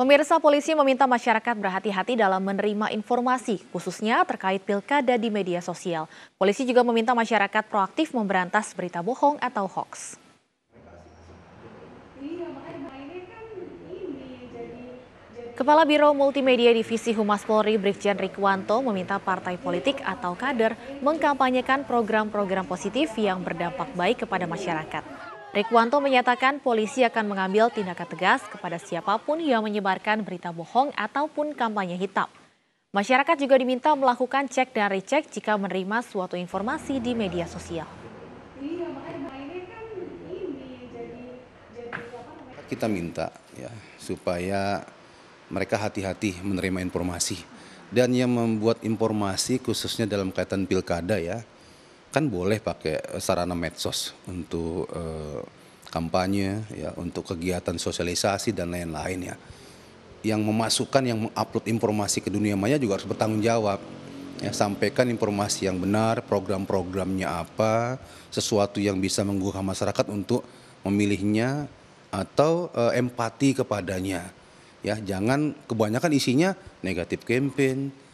Pemirsa polisi meminta masyarakat berhati-hati dalam menerima informasi, khususnya terkait pilkada di media sosial. Polisi juga meminta masyarakat proaktif memberantas berita bohong atau hoax. Kepala Biro Multimedia Divisi Humas Polri Brigjen Rikwanto meminta partai politik atau kader mengkampanyekan program-program positif yang berdampak baik kepada masyarakat. Rikwanto menyatakan polisi akan mengambil tindakan tegas kepada siapapun yang menyebarkan berita bohong ataupun kampanye hitam. Masyarakat juga diminta melakukan cek dan recheck jika menerima suatu informasi di media sosial. Iya, kan Kita minta ya supaya mereka hati-hati menerima informasi dan yang membuat informasi khususnya dalam kaitan pilkada ya kan boleh pakai eh, sarana medsos untuk eh, kampanye ya untuk kegiatan sosialisasi dan lain-lain ya yang memasukkan yang mengupload informasi ke dunia maya juga harus bertanggung jawab ya sampaikan informasi yang benar program-programnya apa sesuatu yang bisa menggugah masyarakat untuk memilihnya atau eh, empati kepadanya ya jangan kebanyakan isinya negatif campaign